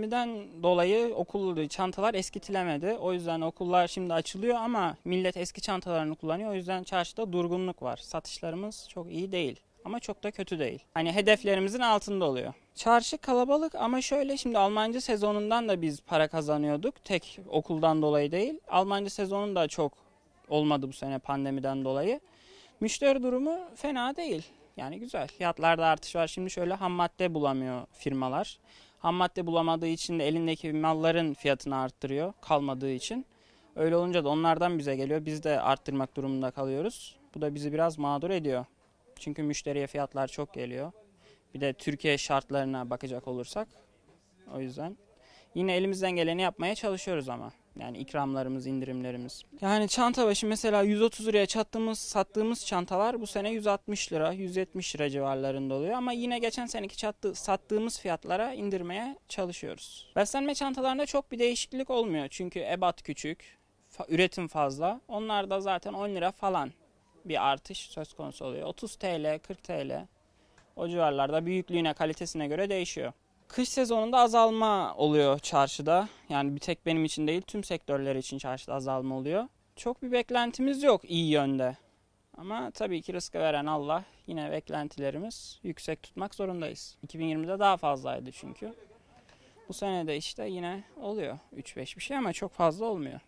Pandemiden dolayı okul çantalar eskitilemedi. O yüzden okullar şimdi açılıyor ama millet eski çantalarını kullanıyor. O yüzden çarşıda durgunluk var. Satışlarımız çok iyi değil ama çok da kötü değil. Hani hedeflerimizin altında oluyor. Çarşı kalabalık ama şöyle şimdi Almanca sezonundan da biz para kazanıyorduk. Tek okuldan dolayı değil. Almanca sezonun da çok olmadı bu sene pandemiden dolayı. Müşteri durumu fena değil. Yani güzel. Fiyatlarda artış var. Şimdi şöyle ham madde bulamıyor firmalar. Ham madde bulamadığı için de elindeki malların fiyatını arttırıyor kalmadığı için. Öyle olunca da onlardan bize geliyor. Biz de arttırmak durumunda kalıyoruz. Bu da bizi biraz mağdur ediyor. Çünkü müşteriye fiyatlar çok geliyor. Bir de Türkiye şartlarına bakacak olursak. O yüzden yine elimizden geleni yapmaya çalışıyoruz ama. Yani ikramlarımız, indirimlerimiz. Yani çanta başı mesela 130 liraya çattığımız, sattığımız çantalar bu sene 160 lira, 170 lira civarlarında oluyor. Ama yine geçen seneki çattı, sattığımız fiyatlara indirmeye çalışıyoruz. Beslenme çantalarında çok bir değişiklik olmuyor. Çünkü ebat küçük, fa üretim fazla. Onlar da zaten 10 lira falan bir artış söz konusu oluyor. 30 TL, 40 TL o civarlarda büyüklüğüne, kalitesine göre değişiyor. Kış sezonunda azalma oluyor çarşıda. Yani bir tek benim için değil tüm sektörler için çarşıda azalma oluyor. Çok bir beklentimiz yok iyi yönde. Ama tabii ki rızkı veren Allah yine beklentilerimiz yüksek tutmak zorundayız. 2020'de daha fazlaydı çünkü. Bu sene de işte yine oluyor 3-5 bir şey ama çok fazla olmuyor.